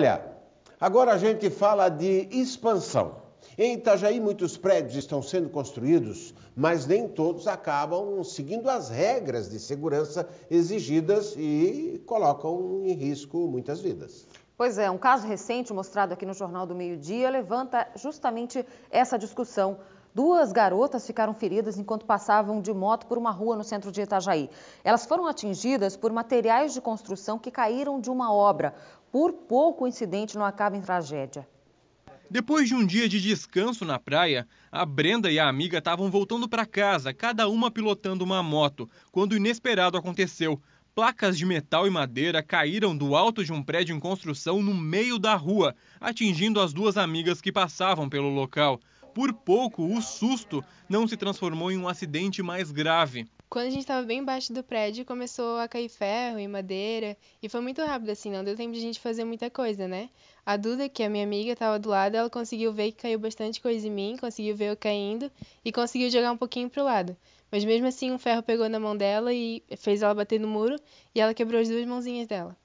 Olha, agora a gente fala de expansão. Em Itajaí, muitos prédios estão sendo construídos, mas nem todos acabam seguindo as regras de segurança exigidas e colocam em risco muitas vidas. Pois é, um caso recente mostrado aqui no Jornal do Meio-Dia levanta justamente essa discussão. Duas garotas ficaram feridas enquanto passavam de moto por uma rua no centro de Itajaí. Elas foram atingidas por materiais de construção que caíram de uma obra. Por pouco o incidente não acaba em tragédia. Depois de um dia de descanso na praia, a Brenda e a amiga estavam voltando para casa, cada uma pilotando uma moto, quando o inesperado aconteceu. Placas de metal e madeira caíram do alto de um prédio em construção no meio da rua, atingindo as duas amigas que passavam pelo local. Por pouco, o susto não se transformou em um acidente mais grave. Quando a gente estava bem embaixo do prédio, começou a cair ferro e madeira, e foi muito rápido assim, não deu tempo de a gente fazer muita coisa, né? A Duda, que é minha amiga, estava do lado, ela conseguiu ver que caiu bastante coisa em mim, conseguiu ver eu caindo e conseguiu jogar um pouquinho para o lado. Mas mesmo assim, um ferro pegou na mão dela e fez ela bater no muro, e ela quebrou as duas mãozinhas dela.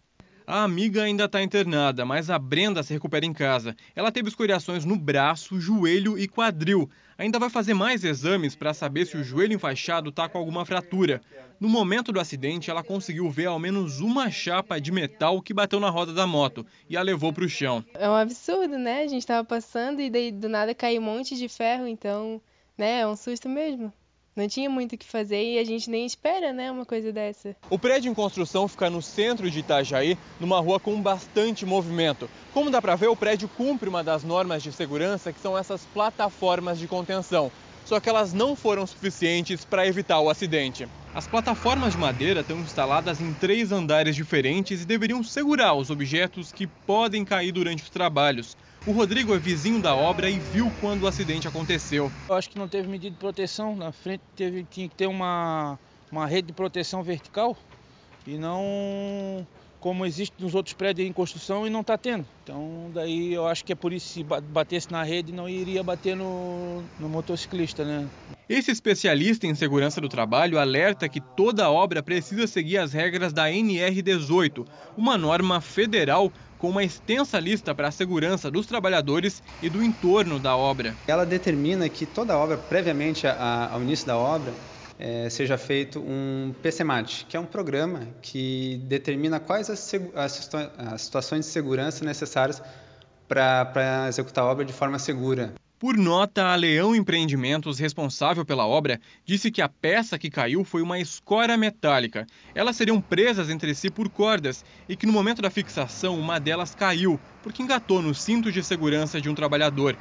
A amiga ainda está internada, mas a Brenda se recupera em casa. Ela teve escoriações no braço, joelho e quadril. Ainda vai fazer mais exames para saber se o joelho enfaixado está com alguma fratura. No momento do acidente, ela conseguiu ver ao menos uma chapa de metal que bateu na roda da moto e a levou para o chão. É um absurdo, né? A gente estava passando e daí do nada caiu um monte de ferro, então, né? É um susto mesmo não tinha muito o que fazer e a gente nem espera, né, uma coisa dessa. O prédio em construção fica no centro de Itajaí, numa rua com bastante movimento. Como dá para ver, o prédio cumpre uma das normas de segurança, que são essas plataformas de contenção. Só que elas não foram suficientes para evitar o acidente. As plataformas de madeira estão instaladas em três andares diferentes e deveriam segurar os objetos que podem cair durante os trabalhos. O Rodrigo é vizinho da obra e viu quando o acidente aconteceu. Eu acho que não teve medida de proteção. Na frente teve, tinha que ter uma, uma rede de proteção vertical e não como existe nos outros prédios em construção e não está tendo. Então daí eu acho que é por isso se batesse na rede não iria bater no, no motociclista, né? Esse especialista em segurança do trabalho alerta que toda obra precisa seguir as regras da NR18, uma norma federal com uma extensa lista para a segurança dos trabalhadores e do entorno da obra. Ela determina que toda obra, previamente ao início da obra, é, seja feito um PCMAT, que é um programa que determina quais as, as, as situações de segurança necessárias para executar a obra de forma segura. Por nota, a Leão Empreendimentos, responsável pela obra, disse que a peça que caiu foi uma escora metálica. Elas seriam presas entre si por cordas e que no momento da fixação uma delas caiu, porque engatou no cinto de segurança de um trabalhador.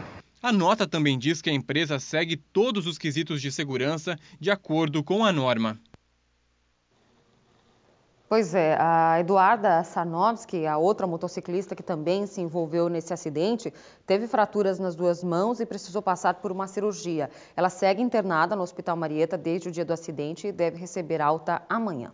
A nota também diz que a empresa segue todos os quesitos de segurança de acordo com a norma. Pois é, a Eduarda Sarnowski, a outra motociclista que também se envolveu nesse acidente, teve fraturas nas duas mãos e precisou passar por uma cirurgia. Ela segue internada no Hospital Marieta desde o dia do acidente e deve receber alta amanhã.